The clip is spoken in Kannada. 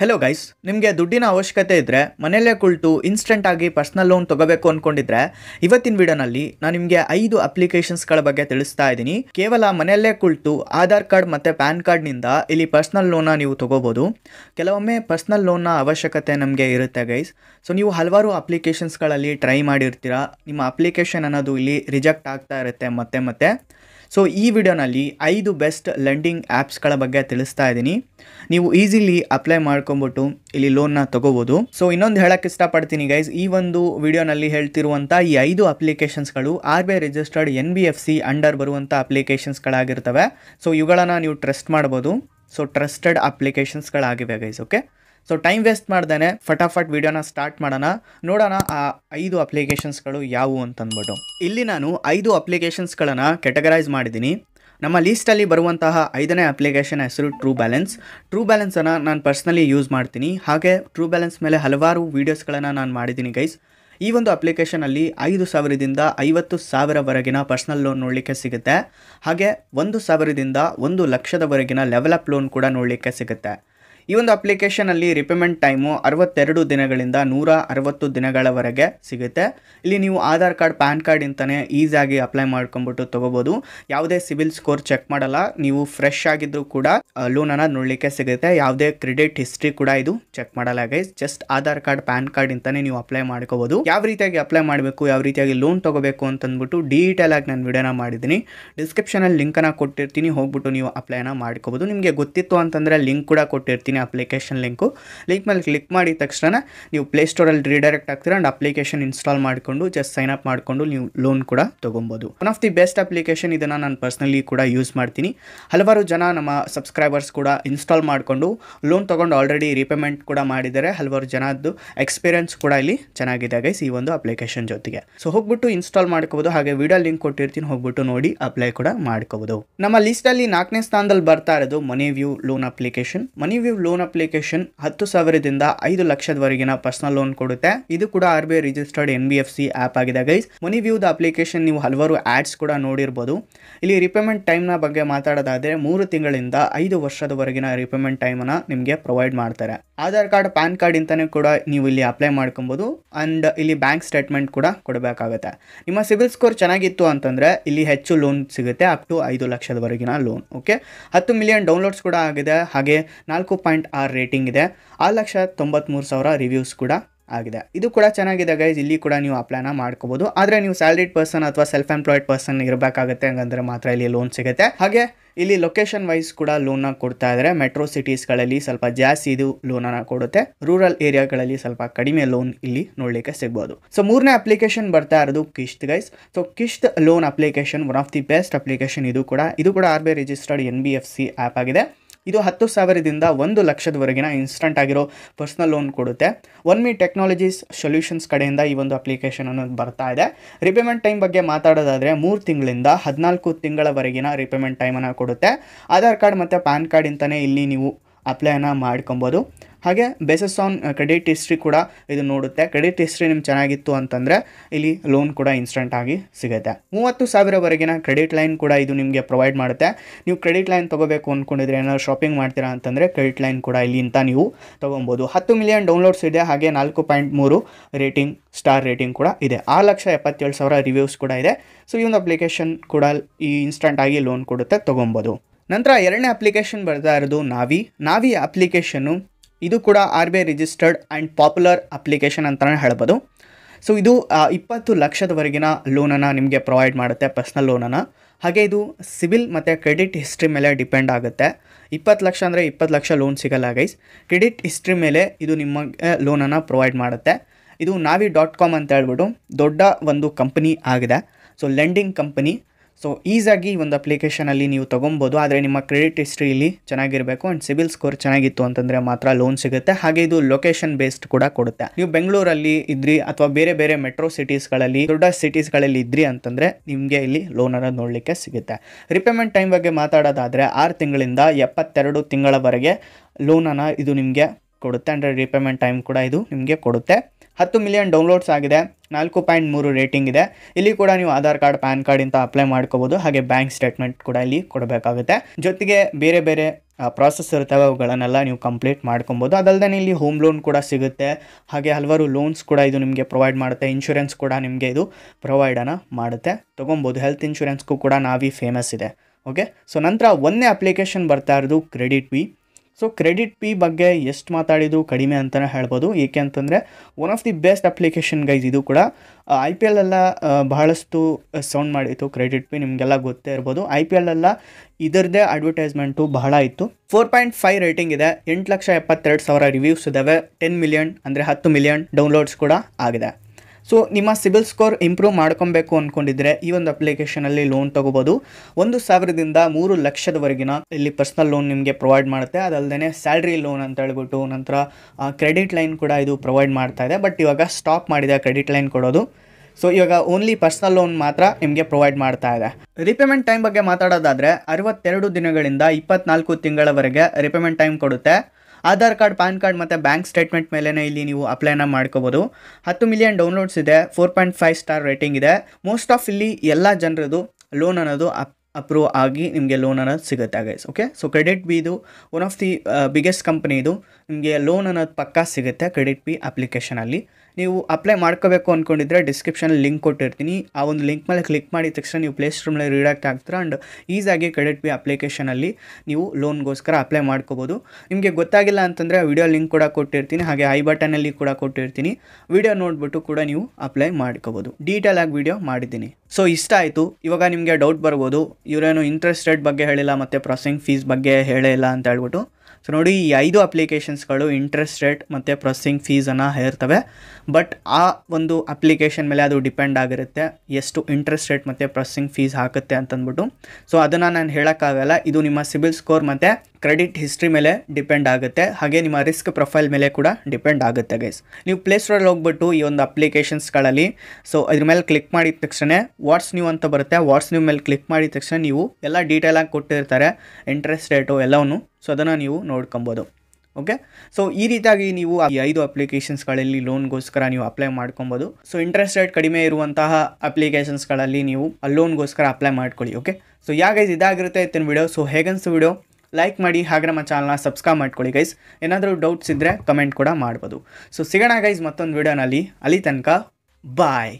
ಹಲೋ ಗೈಸ್ ನಿಮಗೆ ದುಡ್ಡಿನ ಅವಶ್ಯಕತೆ ಇದ್ದರೆ ಮನೆಯಲ್ಲೇ ಕುಳಿತು ಇನ್ಸ್ಟೆಂಟಾಗಿ ಪರ್ಸ್ನಲ್ ಲೋನ್ ತೊಗೋಬೇಕು ಅಂದ್ಕೊಂಡಿದ್ರೆ ಇವತ್ತಿನ ವಿಡಿಯೋನಲ್ಲಿ ನಾನು ನಿಮಗೆ ಐದು ಅಪ್ಲಿಕೇಶನ್ಸ್ಗಳ ಬಗ್ಗೆ ತಿಳಿಸ್ತಾ ಇದ್ದೀನಿ ಕೇವಲ ಮನೆಯಲ್ಲೇ ಕುಳಿತು ಆಧಾರ್ ಕಾರ್ಡ್ ಮತ್ತು ಪ್ಯಾನ್ ಕಾರ್ಡ್ನಿಂದ ಇಲ್ಲಿ ಪರ್ಸ್ನಲ್ ಲೋನ್ನ ನೀವು ತೊಗೋಬೋದು ಕೆಲವೊಮ್ಮೆ ಪರ್ಸ್ನಲ್ ಲೋನ್ನ ಅವಶ್ಯಕತೆ ನಮಗೆ ಇರುತ್ತೆ ಗೈಸ್ ಸೊ ನೀವು ಹಲವಾರು ಅಪ್ಲಿಕೇಶನ್ಸ್ಗಳಲ್ಲಿ ಟ್ರೈ ಮಾಡಿರ್ತೀರ ನಿಮ್ಮ ಅಪ್ಲಿಕೇಶನ್ ಅನ್ನೋದು ಇಲ್ಲಿ ರಿಜೆಕ್ಟ್ ಆಗ್ತಾ ಇರುತ್ತೆ ಮತ್ತೆ ಮತ್ತೆ ಸೊ ಈ ವಿಡಿಯೋನಲ್ಲಿ ಐದು ಬೆಸ್ಟ್ ಲೆಂಡಿಂಗ್ ಆ್ಯಪ್ಸ್ಗಳ ಬಗ್ಗೆ ತಿಳಿಸ್ತಾ ಇದ್ದೀನಿ ನೀವು ಈಸಿಲಿ ಅಪ್ಲೈ ಮಾಡ್ಕೊಂಬಿಟ್ಟು ಇಲ್ಲಿ ಲೋನ್ನ ತೊಗೋಬೋದು ಸೊ ಇನ್ನೊಂದು ಹೇಳಕ್ಕೆ ಇಷ್ಟಪಡ್ತೀನಿ ಗೈಸ್ ಈ ಒಂದು ವಿಡಿಯೋನಲ್ಲಿ ಹೇಳ್ತಿರುವಂಥ ಈ ಐದು ಅಪ್ಲಿಕೇಶನ್ಸ್ಗಳು R B I registered N B F C under ಬರುವಂಥ ಅಪ್ಲಿಕೇಶನ್ಸ್ಗಳಾಗಿರ್ತವೆ ಸೊ ಇವುಗಳನ್ನು ನೀವು ಟ್ರಸ್ಟ್ ಮಾಡ್ಬೋದು ಸೊ ಟ್ರಸ್ಟೆಡ್ ಅಪ್ಲಿಕೇಶನ್ಸ್ಗಳಾಗಿವೆ guys okay so time waste ಮಾಡ್ದೇನೆ ಫಟಾಫಟ್ ವಿಡಿಯೋನ ಸ್ಟಾರ್ಟ್ ಮಾಡೋಣ ನೋಡೋಣ ಆ ಐದು ಅಪ್ಲಿಕೇಶನ್ಸ್ಗಳು ಯಾವುವು ಅಂತಂದ್ಬಿಟ್ಟು ಇಲ್ಲಿ ನಾನು ಐದು ಅಪ್ಲಿಕೇಶನ್ಸ್ಗಳನ್ನು ಕೆಟಗರೈಸ್ ಮಾಡಿದ್ದೀನಿ ನಮ್ಮ ಲೀಸ್ಟಲ್ಲಿ ಬರುವಂತಹ ಐದನೇ ಅಪ್ಲಿಕೇಶನ್ ಹೆಸರು ಟ್ರೂ ಬ್ಯಾಲೆನ್ಸ್ ಟ್ರೂ ಬ್ಯಾಲೆನ್ಸನ್ನು ನಾನು ಪರ್ಸ್ನಲಿ ಯೂಸ್ ಮಾಡ್ತೀನಿ ಹಾಗೆ ಟ್ರೂ ಬ್ಯಾಲೆನ್ಸ್ ಮೇಲೆ ಹಲವಾರು ವೀಡಿಯೋಸ್ಗಳನ್ನು ನಾನು ಮಾಡಿದ್ದೀನಿ ಗೈಸ್ ಈ ಒಂದು ಅಪ್ಲಿಕೇಶನಲ್ಲಿ ಐದು ಸಾವಿರದಿಂದ ಐವತ್ತು ಸಾವಿರವರೆಗಿನ ಪರ್ಸ್ನಲ್ ಲೋನ್ ನೋಡಲಿಕ್ಕೆ ಸಿಗುತ್ತೆ ಹಾಗೆ ಒಂದು ಸಾವಿರದಿಂದ ಒಂದು ಲಕ್ಷದವರೆಗಿನ ಲೆವೆಲ್ ಅಪ್ ಲೋನ್ ಕೂಡ ನೋಡಲಿಕ್ಕೆ ಸಿಗುತ್ತೆ ಈ ಒಂದು ಅಪ್ಲಿಕೇಶನ್ ಅಲ್ಲಿ ರಿಪೇಮೆಂಟ್ ಟೈಮು ಅರವತ್ತೆರಡು ದಿನಗಳಿಂದ ನೂರ ಅರವತ್ತು ದಿನಗಳವರೆಗೆ ಸಿಗುತ್ತೆ ಇಲ್ಲಿ ನೀವು ಆಧಾರ್ ಕಾರ್ಡ್ ಪ್ಯಾನ್ ಕಾರ್ಡ್ ಇಂತಾನೆ ಈಸಿಯಾಗಿ ಅಪ್ಲೈ ಮಾಡ್ಕೊಂಡ್ಬಿಟ್ಟು ತಗೋಬಹುದು ಯಾವುದೇ ಸಿವಿಲ್ ಸ್ಕೋರ್ ಚೆಕ್ ಮಾಡಲ್ಲ ನೀವು ಫ್ರೆಶ್ ಆಗಿದ್ರು ಕೂಡ ಲೋನ್ ಅನ್ನ ನೋಡ್ಲಿಕ್ಕೆ ಸಿಗುತ್ತೆ ಯಾವುದೇ ಕ್ರೆಡಿಟ್ ಹಿಸ್ಟ್ರಿ ಕೂಡ ಇದು ಚೆಕ್ ಮಾಡಲ್ಲ guys just Aadhaar card PAN card ಇಂತಾನೆ ನೀವು ಅಪ್ಲೈ ಮಾಡ್ಕೋಬಹುದು ಯಾವ ರೀತಿಯಾಗಿ ಅಪ್ಲೈ ಮಾಡಬೇಕು ಯಾವ ರೀತಿಯಾಗಿ ಲೋನ್ ತಗೋಬೇಕು ಅಂದ್ಬಿಟ್ಟು ಡೀಟೇಲ್ ಆಗಿ ನಾನು ವಿಡಿಯೋನ ಮಾಡಿದ್ದೀನಿ ಡಿಸ್ಕ್ರಿಪ್ಷನ್ ಅಲ್ಲಿ ಲಿಂಕ್ ಅನ್ನ ಕೊಟ್ಟಿರ್ತೀನಿ ಹೋಗ್ಬಿಟ್ಟು ನೀವು ಅಪ್ಲೈನ ಮಾಡ್ಕೋಬಹುದು ನಿಮಗೆ ಗೊತ್ತಿತ್ತು ಅಂತಂದ್ರೆ ಲಿಂಕ್ ಕೂಡ ಕೊಟ್ಟಿರ್ತೀನಿ ಅಪ್ಲಿಕೇಶನ್ ಲಿಂಕು ಲಿಂಕ್ ಮೇಲೆ ಕ್ಲಿಕ್ ಮಾಡಿದ ತಕ್ಷಣ ನೀವು ಪ್ಲೇಸ್ಟೋರಲ್ಲಿ ರಿಡೈರೆಕ್ಟ್ ಆಗ್ತೀರಾ ಆ್ಯಂಡ್ ಅಪ್ಲಿಕೇಶನ್ ಇನ್ಸ್ಟಾಲ್ ಮಾಡಿಕೊಂಡು ಜಸ್ಟ್ ಸೈನ್ ಅಪ್ ಮಾಡಿಕೊಂಡು ನೀವು ಲೋನ್ ಕೂಡ ತೊಗೊಬೋದು one of the best application ಇದನ್ನು ನಾನು ಪರ್ಸ್ನಲಿ ಕೂಡ ಯೂಸ್ ಮಾಡ್ತೀನಿ ಹಲವಾರು ಜನ ನಮ್ಮ ಸಬ್ಸ್ಕ್ರೈಬರ್ಸ್ ಕೂಡ ಇನ್ಸ್ಟಾಲ್ ಮಾಡಿಕೊಂಡು ಲೋನ್ ತೊಗೊಂಡು ಆಲ್ರೆಡಿ ರೀಪೇಮೆಂಟ್ ಕೂಡ ಮಾಡಿದ್ದಾರೆ ಹಲವಾರು ಜನದ್ದು ಎಕ್ಸ್ಪೀರಿಯನ್ಸ್ ಕೂಡ ಇಲ್ಲಿ ಚೆನ್ನಾಗಿದೆ ಗೈಸ್ ಈ ಒಂದು ಅಪ್ಲಿಕೇಶನ್ ಜೊತೆಗೆ ಸೊ ಹೋಗ್ಬಿಟ್ಟು ಇನ್ಸ್ಟಾಲ್ ಮಾಡ್ಕೋಬೋದು ಹಾಗೆ ವಿಡಿಯೋ ಲಿಂಕ್ ಕೊಟ್ಟಿರ್ತೀನಿ ಹೋಗ್ಬಿಟ್ಟು ನೋಡಿ ಅಪ್ಲೈ ಕೂಡ ಮಾಡ್ಕೋಬೋದು ನಮ್ಮ ಅಲ್ಲಿ ನಾಲ್ಕನೇ ಸ್ಥಾನದಲ್ಲಿ ಬರ್ತಾ ಇರೋದು Money View loan application Money View loan loan application ಹತ್ತು ಸಾವಿರದಿಂದ ಐದು ಲಕ್ಷದವರೆಗಿನ ಪರ್ಸನಲ್ ಲೋನ್ ಕೊಡುತ್ತೆ ಇದು ಕೂಡ R B I registered N B F C app ಆಗಿದೆ ಗೈಸ್ ಮನಿ ವ್ಯೂದ ಅಪ್ಲಿಕೇಶನ್ ನೀವು ಹಲವಾರು ಆಡ್ಸ್ ಕೂಡ ನೋಡಿರ್ಬೋದು ಇಲ್ಲಿ ರಿಪೇಮೆಂಟ್ ನ ಬಗ್ಗೆ ಮಾತಾಡೋದಾದ್ರೆ ಮೂರು ತಿಂಗಳಿಂದ ಐದು ವರ್ಷದವರೆಗಿನ ರಿಪೇಮೆಂಟ್ ಟೈಮನ್ನು ನಿಮಗೆ ಪ್ರೊವೈಡ್ ಮಾಡ್ತಾರೆ ಆಧಾರ್ ಕಾರ್ಡ್ ಪ್ಯಾನ್ ಕಾರ್ಡ್ ಇಂತಾನೆ ಕೂಡ ನೀವು ಇಲ್ಲಿ ಅಪ್ಲೈ ಮಾಡ್ಕೊಬಹುದು ಅಂಡ್ ಇಲ್ಲಿ ಬ್ಯಾಂಕ್ ಸ್ಟೇಟ್ಮೆಂಟ್ ಕೂಡ ಕೊಡಬೇಕಾಗುತ್ತೆ ನಿಮ್ಮ ಸಿಬಿಲ್ ಸ್ಕೋರ್ ಚೆನ್ನಾಗಿತ್ತು ಅಂತಂದ್ರೆ ಇಲ್ಲಿ ಹೆಚ್ಚು ಲೋನ್ ಸಿಗುತ್ತೆ ಅಪ್ ಟು ಐದು ಲಕ್ಷದವರೆಗಿನ ಲೋನ್ ಓಕೆ ಹತ್ತು ಮಿಲಿಯನ್ ಡೌನ್ಲೋಡ್ಸ್ ಕೂಡ ಆಗಿದೆ ಹಾಗೆ ನಾಲ್ಕು ಪಾಯಿಂಟ್ ಆರ್ ರೇಟಿಂಗ್ ಇದೆ ಆರು ಲಕ್ಷ ತೊಂಬತ್ತ್ಮೂರು ಸಾವಿರ ರಿವ್ಯೂಸ್ ಕೂಡ ಆಗಿದೆ ಇದು ಕೂಡ ಚೆನ್ನಾಗಿದೆ ಗೈಸ್ ಇಲ್ಲಿ ಕೂಡ ನೀವು ಅಪ್ಲೈನ ಮಾಡ್ಕೋಬೋದು ಆದರೆ ನೀವು ಸ್ಯಾಲರಿಡ್ ಪರ್ಸನ್ ಅಥವಾ ಸೆಲ್ಫ್ ಎಂಪ್ಲಾಯ್ಡ್ ಪರ್ಸನ್ ಇರಬೇಕಾಗುತ್ತೆ ಹಂಗಂದ್ರೆ ಮಾತ್ರ ಇಲ್ಲಿ ಲೋನ್ ಸಿಗುತ್ತೆ ಹಾಗೆ ಇಲ್ಲಿ ಲೊಕೇಶನ್ ವೈಸ್ ಕೂಡ ಲೋನ್ನ ಕೊಡ್ತಾ ಇದ್ದಾರೆ ಮೆಟ್ರೋ ಸಿಟೀಸ್ಗಳಲ್ಲಿ ಸ್ವಲ್ಪ ಜಾಸ್ತಿ ಇದು ಲೋನನ್ನು ಕೊಡುತ್ತೆ ರೂರಲ್ ಏರಿಯಾಗಳಲ್ಲಿ ಸ್ವಲ್ಪ ಕಡಿಮೆ ಲೋನ್ ಇಲ್ಲಿ ನೋಡ್ಲಿಕ್ಕೆ ಸಿಗ್ಬೋದು ಸೊ ಮೂರನೇ ಅಪ್ಲಿಕೇಶನ್ ಬರ್ತಾ ಇರೋದು Kissht guys so Kissht loan application one of the best application ಇದು ಕೂಡ ಇದು ಕೂಡ R B registered N B F C ಆಗಿದೆ ಇದು ಹತ್ತು ಸಾವಿರದಿಂದ ಒಂದು ಲಕ್ಷದವರೆಗಿನ ಇನ್ಸ್ಟಂಟ್ ಆಗಿರೋ ಪರ್ಸ್ನಲ್ ಲೋನ್ ಕೊಡುತ್ತೆ ಒನ್ ಮೀ ಟೆಕ್ನಾಲಜೀಸ್ ಸೊಲ್ಯೂಷನ್ಸ್ ಕಡೆಯಿಂದ ಈ ಒಂದು ಅಪ್ಲಿಕೇಶನ್ ಅನ್ನೋದು ಬರ್ತಾ ಇದೆ ರಿಪೇಮೆಂಟ್ ಟೈಮ್ ಬಗ್ಗೆ ಮಾತಾಡೋದಾದರೆ ಮೂರು ತಿಂಗಳಿಂದ ಹದಿನಾಲ್ಕು ತಿಂಗಳವರೆಗಿನ ರಿಪೇಮೆಂಟ್ ಟೈಮನ್ನು ಕೊಡುತ್ತೆ ಆಧಾರ್ ಕಾರ್ಡ್ ಮತ್ತು ಪ್ಯಾನ್ ಕಾರ್ಡಿಂದನೇ ಇಲ್ಲಿ ನೀವು ಅಪ್ಲೈನ ಮಾಡ್ಕೊಬೋದು ಹಾಗೆ ಬೇಸಸ್ ಆನ್ ಕ್ರೆಡಿಟ್ ಹಿಸ್ಟ್ರಿ ಕೂಡ ಇದು ನೋಡುತ್ತೆ ಕ್ರೆಡಿಟ್ ಹಿಸ್ಟ್ರಿ ನಿಮ್ಗೆ ಚೆನ್ನಾಗಿತ್ತು ಅಂತಂದರೆ ಇಲ್ಲಿ ಲೋನ್ ಕೂಡ ಇನ್ಸ್ಟೆಂಟ್ ಆಗಿ ಸಿಗುತ್ತೆ ಮೂವತ್ತು ಸಾವಿರವರೆಗಿನ ಕ್ರೆಡಿಟ್ ಲೈನ್ ಕೂಡ ಇದು ನಿಮಗೆ ಪ್ರೊವೈಡ್ ಮಾಡುತ್ತೆ ನೀವು ಕ್ರೆಡಿಟ್ ಲೈನ್ ತೊಗೋಬೇಕು ಅಂದ್ಕೊಂಡಿದ್ರೆ ಏನಾದ್ರು ಶಾಪಿಂಗ್ ಮಾಡ್ತೀರಾ ಅಂತಂದರೆ ಕ್ರೆಡಿಟ್ ಲೈನ್ ಕೂಡ ಇಲ್ಲಿಂತ ನೀವು ತೊಗೊಬೋದು ಹತ್ತು ಮಿಲಿಯನ್ ಡೌನ್ಲೋಡ್ಸ್ ಇದೆ ಹಾಗೆ ನಾಲ್ಕು ಪಾಯಿಂಟ್ ಮೂರು ರೇಟಿಂಗ್ ಸ್ಟಾರ್ ರೇಟಿಂಗ್ ಕೂಡ ಇದೆ ಆರು ಲಕ್ಷ ಎಪ್ಪತ್ತೇಳು ಸಾವಿರ ರಿವ್ಯೂಸ್ ಕೂಡ ಇದೆ ಸೊ ಈ ಒಂದು ಅಪ್ಲಿಕೇಶನ್ ಕೂಡ ಈ ಇನ್ಸ್ಟೆಂಟ್ ಆಗಿ ಲೋನ್ ಕೊಡುತ್ತೆ ತೊಗೊಬೋದು ನಂತರ ಎರಡನೇ ಅಪ್ಲಿಕೇಶನ್ ಬರ್ತಾ ಇರೋದು ನಾವಿ ನಾವಿ ಅಪ್ಲಿಕೇಶನ್ನು ಇದು ಕೂಡ R B I registered and popular application ಅಂತಲೇ ಹೇಳ್ಬೋದು ಸೊ ಇದು ಇಪ್ಪತ್ತು ಲಕ್ಷದವರೆಗಿನ ಲೋನನ್ನು ನಿಮಗೆ ಪ್ರೊವೈಡ್ ಮಾಡುತ್ತೆ ಪರ್ಸ್ನಲ್ ಲೋನನ್ನು ಹಾಗೆ ಇದು ಸಿವಿಲ್ ಮತ್ತು ಕ್ರೆಡಿಟ್ ಹಿಸ್ಟ್ರಿ ಮೇಲೆ ಡಿಪೆಂಡ್ ಆಗುತ್ತೆ ಇಪ್ಪತ್ತು ಲಕ್ಷ ಅಂದರೆ ಇಪ್ಪತ್ತು ಲಕ್ಷ ಲೋನ್ ಸಿಗಲ್ಲ ಗೈಸ್ ಕ್ರೆಡಿಟ್ ಹಿಸ್ಟ್ರಿ ಮೇಲೆ ಇದು ನಿಮಗೆ ಲೋನನ್ನು ಪ್ರೊವೈಡ್ ಮಾಡುತ್ತೆ ಇದು ನಾವಿ ಡಾಟ್ ಕಾಮ್ ಅಂತ ಹೇಳ್ಬಿಟ್ಟು ದೊಡ್ಡ ಒಂದು ಕಂಪನಿ ಆಗಿದೆ ಸೊ ಲೆಂಡಿಂಗ್ ಕಂಪನಿ ಸೊ ಈಸಾಗಿ ಒಂದು ಅಪ್ಲಿಕೇಶನಲ್ಲಿ ನೀವು ತೊಗೊಬೋದು ಆದರೆ ನಿಮ್ಮ ಕ್ರೆಡಿಟ್ ಇಲ್ಲಿ ಚೆನ್ನಾಗಿರಬೇಕು ಆ್ಯಂಡ್ ಸಿಬಿಲ್ ಸ್ಕೋರ್ ಚೆನ್ನಾಗಿತ್ತು ಅಂತಂದರೆ ಮಾತ್ರ ಲೋನ್ ಸಿಗುತ್ತೆ ಹಾಗೆ ಇದು ಲೊಕೇಶನ್ ಬೇಸ್ಡ್ ಕೂಡ ಕೊಡುತ್ತೆ ನೀವು ಬೆಂಗಳೂರಲ್ಲಿ ಇದ್ರಿ ಅಥವಾ ಬೇರೆ ಬೇರೆ ಮೆಟ್ರೋ ಸಿಟೀಸ್ಗಳಲ್ಲಿ ದೊಡ್ಡ ಸಿಟೀಸ್ಗಳಲ್ಲಿ ಇದ್ರಿ ಅಂತಂದರೆ ನಿಮಗೆ ಇಲ್ಲಿ ಲೋನ್ ಅನ್ನೋದು ನೋಡಲಿಕ್ಕೆ ಸಿಗುತ್ತೆ ರಿಪೇಮೆಂಟ್ ಟೈಮ್ ಬಗ್ಗೆ ಮಾತಾಡೋದಾದರೆ ಆರು ತಿಂಗಳಿಂದ ಎಪ್ಪತ್ತೆರಡು ತಿಂಗಳವರೆಗೆ ಲೋನನ್ನು ಇದು ನಿಮಗೆ ಕೊಡುತ್ತೆ ಅಂದರೆ ರಿಪೇಮೆಂಟ್ ಟೈಮ್ ಕೂಡ ಇದು ನಿಮಗೆ ಕೊಡುತ್ತೆ ಹತ್ತು ಮಿಲಿಯನ್ ಡೌನ್ಲೋಡ್ಸ್ ಆಗಿದೆ ನಾಲ್ಕು ಪಾಯಿಂಟ್ ಮೂರು ರೇಟಿಂಗ್ ಇದೆ ಇಲ್ಲಿ ಕೂಡ ನೀವು ಆಧಾರ್ ಕಾರ್ಡ್ ಪ್ಯಾನ್ ಕಾರ್ಡ್ ಇಂತ ಅಪ್ಲೈ ಮಾಡ್ಕೋಬೋದು ಹಾಗೆ ಬ್ಯಾಂಕ್ ಸ್ಟೇಟ್ಮೆಂಟ್ ಕೂಡ ಇಲ್ಲಿ ಕೊಡಬೇಕಾಗುತ್ತೆ ಜೊತೆಗೆ ಬೇರೆ ಬೇರೆ ಪ್ರಾಸೆಸ್ ಇರ್ತವೆ ಅವುಗಳನ್ನೆಲ್ಲ ನೀವು ಕಂಪ್ಲೀಟ್ ಮಾಡ್ಕೊಬೋದು ಅದಲ್ಲದೆ ಇಲ್ಲಿ ಹೋಮ್ ಲೋನ್ ಕೂಡ ಸಿಗುತ್ತೆ ಹಾಗೆ ಹಲವಾರು ಲೋನ್ಸ್ ಕೂಡ ಇದು ನಿಮಗೆ ಪ್ರೊವೈಡ್ ಮಾಡುತ್ತೆ ಇನ್ಶೂರೆನ್ಸ್ ಕೂಡ ನಿಮಗೆ ಇದು ಪ್ರೊವೈಡನ್ನು ಮಾಡುತ್ತೆ ತೊಗೊಬೋದು ಹೆಲ್ತ್ ಇನ್ಶೂರೆನ್ಸ್ಗೂ ಕೂಡ ನಾವಿ ಫೇಮಸ್ ಇದೆ ಓಕೆ ಸೊ ನಂತರ ಒಂದೇ ಅಪ್ಲಿಕೇಶನ್ ಬರ್ತಾ ಇರೋದು KreditBee so KreditBee ಬಗ್ಗೆ ಎಷ್ಟು ಮಾತಾಡಿದ್ದು ಕಡಿಮೆ ಅಂತಲೇ ಹೇಳ್ಬೋದು ಏಕೆ ಅಂತಂದರೆ one of the best application guys ಇದು ಕೂಡ ಐ ಪಿ ಎಲ್ಲೆಲ್ಲ ಬಹಳಷ್ಟು ಸೌಂಡ್ ಮಾಡಿತ್ತು ಕ್ರೆಡಿಟ್ ಪಿ ನಿಮಗೆಲ್ಲ ಗೊತ್ತೇ ಇರ್ಬೋದು ಐ ಪಿ ಎಲ್ಲೆಲ್ಲ ಇದರದೇ ಅಡ್ವರ್ಟೈಸ್ಮೆಂಟು ಬಹಳ ಇತ್ತು ಫೋರ್ ಪಾಯಿಂಟ್ ಫೈವ್ ರೇಟಿಂಗ್ ಇದೆ ಎಂಟು ಲಕ್ಷ ಎಪ್ಪತ್ತೆರಡು ಸಾವಿರ ರಿವ್ಯೂಸ್ ಇದ್ದಾವೆ ಟೆನ್ ಮಿಲಿಯನ್ ಅಂದರೆ ಹತ್ತು ಮಿಲಿಯನ್ ಡೌನ್ಲೋಡ್ಸ್ ಕೂಡ ಆಗಿದೆ ಸೊ ನಿಮ್ಮ ಸಿಬಿಲ್ ಸ್ಕೋರ್ ಇಂಪ್ರೂವ್ ಮಾಡ್ಕೊಬೇಕು ಅಂದ್ಕೊಂಡಿದ್ರೆ ಈ ಒಂದು ಅಪ್ಲಿಕೇಶನಲ್ಲಿ ಲೋನ್ ತೊಗೋಬೋದು ಒಂದು ಸಾವಿರದಿಂದ ಮೂರು ಲಕ್ಷದವರೆಗಿನ ಇಲ್ಲಿ ಪರ್ಸ್ನಲ್ ಲೋನ್ ನಿಮಗೆ ಪ್ರೊವೈಡ್ ಮಾಡುತ್ತೆ ಅದಲ್ಲದೆ ಸ್ಯಾಲ್ರಿ ಲೋನ್ ಅಂತ ಹೇಳ್ಬಿಟ್ಟು ನಂತರ ಕ್ರೆಡಿಟ್ ಲೈನ್ ಕೂಡ ಇದು ಪ್ರೊವೈಡ್ ಮಾಡ್ತಾ ಇದೆ ಬಟ್ ಇವಾಗ ಸ್ಟಾಪ್ ಮಾಡಿದೆ ಕ್ರೆಡಿಟ್ ಲೈನ್ ಕೊಡೋದು ಸೊ ಇವಾಗ ಓನ್ಲಿ ಪರ್ಸ್ನಲ್ ಲೋನ್ ಮಾತ್ರ ನಿಮಗೆ ಪ್ರೊವೈಡ್ ಮಾಡ್ತಾ ಇದೆ ರಿಪೇಮೆಂಟ್ ಟೈಮ್ ಬಗ್ಗೆ ಮಾತಾಡೋದಾದರೆ ಅರವತ್ತೆರಡು ದಿನಗಳಿಂದ ಇಪ್ಪತ್ನಾಲ್ಕು ತಿಂಗಳವರೆಗೆ ರಿಪೇಮೆಂಟ್ ಟೈಮ್ ಕೊಡುತ್ತೆ ಆಧಾರ್ ಕಾರ್ಡ್ ಪ್ಯಾನ್ ಕಾರ್ಡ್ ಮತ್ತು ಬ್ಯಾಂಕ್ ಸ್ಟೇಟ್ಮೆಂಟ್ ಮೇಲೇ ಇಲ್ಲಿ ನೀವು ಅಪ್ಲೈನ ಮಾಡ್ಕೋಬೋದು ಹತ್ತು ಮಿಲಿಯನ್ ಡೌನ್ಲೋಡ್ಸ್ ಇದೆ four point five star rating ಇದೆ ಮೋಸ್ಟ್ ಆಫ್ ಇಲ್ಲಿ ಎಲ್ಲ ಜನರದು ಲೋನ್ ಅನ್ನೋದು ಅಪ್ ಅಪ್ರೂವ್ ಆಗಿ ನಿಮಗೆ ಲೋನ್ ಅನ್ನೋದು ಸಿಗುತ್ತೆ guys okay so KreditBee ಇದು one of the biggest company ಇದು ನಿಮಗೆ ಲೋನ್ ಅನ್ನೋದು ಪಕ್ಕಾ ಸಿಗುತ್ತೆ ಕ್ರೆಡಿಟ್ ಬಿ ಅಪ್ಲಿಕೇಶನಲ್ಲಿ ನೀವು ಅಪ್ಲೈ ಮಾಡ್ಕೋಬೇಕು ಅಂದ್ಕೊಂಡಿದ್ರೆ ಡಿಸ್ಕ್ರಿಪ್ಷನ್ ಲಿಂಕ್ ಕೊಟ್ಟಿರ್ತೀನಿ ಆ ಒಂದು ಲಿಂಕ್ ಮೇಲೆ ಕ್ಲಿಕ್ ಮಾಡಿದ ತಕ್ಷಣ ನೀವು ಪ್ಲೇ ಮೇಲೆ ರೀಡಾಕ್ಟ್ ಆಗ್ತೀರ ಆ್ಯಂಡ್ ಈಸಾಗಿ ಕ್ರೆಡಿಟ್ ಬಿ ಅಪ್ಲಿಕೇಶನಲ್ಲಿ ನೀವು ಲೋನ್ಗೋಸ್ಕರ ಅಪ್ಲೈ ಮಾಡ್ಕೋಬೋದು ನಿಮಗೆ ಗೊತ್ತಾಗಿಲ್ಲ ಅಂತಂದರೆ ವಿಡಿಯೋ ಲಿಂಕ್ ಕೂಡ ಕೊಟ್ಟಿರ್ತೀನಿ ಹಾಗೆ ಐ ಬಟನಲ್ಲಿ ಕೂಡ ಕೊಟ್ಟಿರ್ತೀನಿ ವಿಡಿಯೋ ನೋಡಿಬಿಟ್ಟು ಕೂಡ ನೀವು ಅಪ್ಲೈ ಮಾಡ್ಕೋಬೋದು ಡೀಟೇಲ್ ಆಗಿ ವಿಡಿಯೋ ಮಾಡಿದ್ದೀನಿ ಸೊ ಇಷ್ಟ ಆಯಿತು ಇವಾಗ ನಿಮಗೆ ಡೌಟ್ ಬರ್ಬೋದು ಇವರೇನು ಇಂಟ್ರೆಸ್ಟ್ ರೇಟ್ ಬಗ್ಗೆ ಹೇಳಿಲ್ಲ ಮತ್ತು ಪ್ರೊಸೆಸಿಂಗ್ ಫೀಸ್ ಬಗ್ಗೆ ಹೇಳೇ ಇಲ್ಲ ಅಂತ ಹೇಳ್ಬಿಟ್ಟು ಸೊ ನೋಡಿ ಈ ಐದು ಅಪ್ಲಿಕೇಶನ್ಸ್ಗಳು ಇಂಟ್ರೆಸ್ಟ್ ರೇಟ್ ಮತ್ತು ಪ್ರೊಸೆಸಿಂಗ್ ಫೀಸನ್ನು ಹೇರ್ತವೆ ಬಟ್ ಆ ಒಂದು ಅಪ್ಲಿಕೇಶನ್ ಮೇಲೆ ಅದು ಡಿಪೆಂಡ್ ಆಗಿರುತ್ತೆ ಎಷ್ಟು ಇಂಟ್ರೆಸ್ಟ್ ರೇಟ್ ಮತ್ತು ಪ್ರೊಸೆಸಿಂಗ್ ಫೀಸ್ ಹಾಕುತ್ತೆ ಅಂತಂದ್ಬಿಟ್ಟು ಸೊ ಅದನ್ನು ನಾನು ಹೇಳೋಕ್ಕಾಗಲ್ಲ ಇದು ನಿಮ್ಮ ಸಿಬಿಲ್ ಸ್ಕೋರ್ ಮತ್ತು ಕ್ರೆಡಿಟ್ ಹಿಸ್ಟ್ರಿ ಮೇಲೆ ಡಿಪೆಂಡ್ ಆಗುತ್ತೆ ಹಾಗೆ ನಿಮ್ಮ ರಿಸ್ಕ್ ಪ್ರೊಫೈಲ್ ಮೇಲೆ ಕೂಡ ಡಿಪೆಂಡ್ ಆಗುತ್ತೆ ಗೈಸ್ ನೀವು ಪ್ಲೇಸ್ಟೋರಲ್ಲಿ ಹೋಗ್ಬಿಟ್ಟು ಈ ಒಂದು ಅಪ್ಲಿಕೇಶನ್ಸ್ಗಳಲ್ಲಿ ಸೊ ಇದ್ರ ಮೇಲೆ ಕ್ಲಿಕ್ ಮಾಡಿದ ತಕ್ಷಣ ವಾಟ್ಸ್ ನ್ಯೂ ಅಂತ ಬರುತ್ತೆ ವಾಟ್ಸ್ ನ್ಯೂ ಮೇಲೆ ಕ್ಲಿಕ್ ಮಾಡಿದ ತಕ್ಷಣ ನೀವು ಎಲ್ಲ ಡೀಟೇಲಾಗಿ ಕೊಟ್ಟಿರ್ತಾರೆ ಇಂಟ್ರೆಸ್ಟ್ ರೇಟು ಎಲ್ಲವನ್ನು ಸೊ ಅದನ್ನು ನೀವು ನೋಡ್ಕೊಬೋದು ಓಕೆ ಸೊ ಈ ರೀತಿಯಾಗಿ ನೀವು ಈ ಐದು ಅಪ್ಲಿಕೇಶನ್ಸ್ಗಳಲ್ಲಿ ಲೋನ್ಗೋಸ್ಕರ ನೀವು ಅಪ್ಲೈ ಮಾಡ್ಕೊಬೋದು ಸೊ ಇಂಟ್ರೆಸ್ಟ್ ರೇಟ್ ಕಡಿಮೆ ಇರುವಂತಹ ಅಪ್ಲಿಕೇಶನ್ಸ್ಗಳಲ್ಲಿ ನೀವು ಆ ಲೋನ್ಗೋಸ್ಕರ ಅಪ್ಲೈ ಮಾಡ್ಕೊಳ್ಳಿ ಓಕೆ ಸೊ ಯಾಕೆ ಇದಾಗಿರುತ್ತೆ ಇತ್ತಿನ ವಿಡಿಯೋ ಸೊ ಹೇಗನ್ಸು ವಿಡಿಯೋ ಲೈಕ್ ಮಾಡಿ ಹಾಗೆ ನಮ್ಮ ಚಾನಲ್ನ ಸಬ್ಸ್ಕ್ರೈಬ್ ಮಾಡ್ಕೊಳ್ಳಿ ಗೈಸ್ ಏನಾದರೂ ಡೌಟ್ಸ್ ಇದ್ದರೆ ಕಮೆಂಟ್ ಕೂಡ ಮಾಡ್ಬೋದು ಸೊ ಸಿಗೋಣ ಗೈಸ್ ಮತ್ತೊಂದು ವೀಡಿಯೋನಲ್ಲಿ ಅಲ್ಲಿ ತನಕ ಬಾಯ್